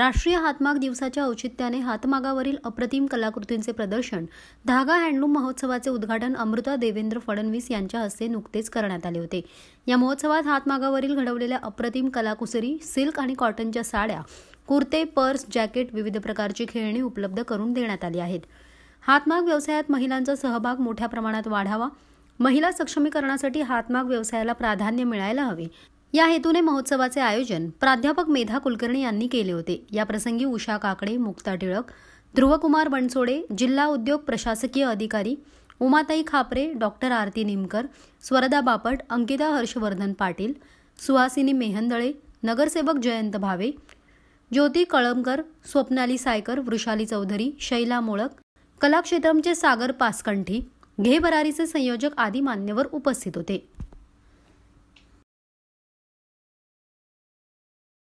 राष्ट्रीय हातमाग दिवसाच्या औचित्याने हातमागावरील अप्रतिम कलाकृतींचे प्रदर्शन धागा हँडलूम महोत्सवाचे उद्घाटन अमृता देवेंद्र फडणवीस यांच्या हस्ते नुकतेच करण्यात आले होते या महोत्सवात हातमागावरील घडवलेल्या अप्रतिम कलाकुसरी सिल्क आणि कॉटनच्या साड्या कुर्ते पर्स जॅकेट विविध प्रकारची खेळणी उपलब्ध करून देण्यात आली आहेत हातमाग व्यवसायात महिलांचा सहभाग मोठ्या प्रमाणात वाढावा महिला सक्षमीकरणासाठी हातमाग व्यवसायाला प्राधान्य मिळायला हवे या हेतूने महोत्सवाचे आयोजन प्राध्यापक मेधा कुलकर्णी यांनी केले होते याप्रसंगी उषा काकडे मुक्ता टिळक ध्रुवकुमार बनसोडे जिल्हा उद्योग प्रशासकीय अधिकारी उमाताई खापरे डॉक्टर आरती निमकर स्वरदा बापट अंकिता हर्षवर्धन पाटील सुहासिनी मेहंदळे नगरसेवक जयंत भावे ज्योती कळमकर स्वप्नाली सायकर वृषाली चौधरी शैला मोळक कलाक्षेत्रमचे सागर पासकंठी घे संयोजक आदी मान्यवर उपस्थित होते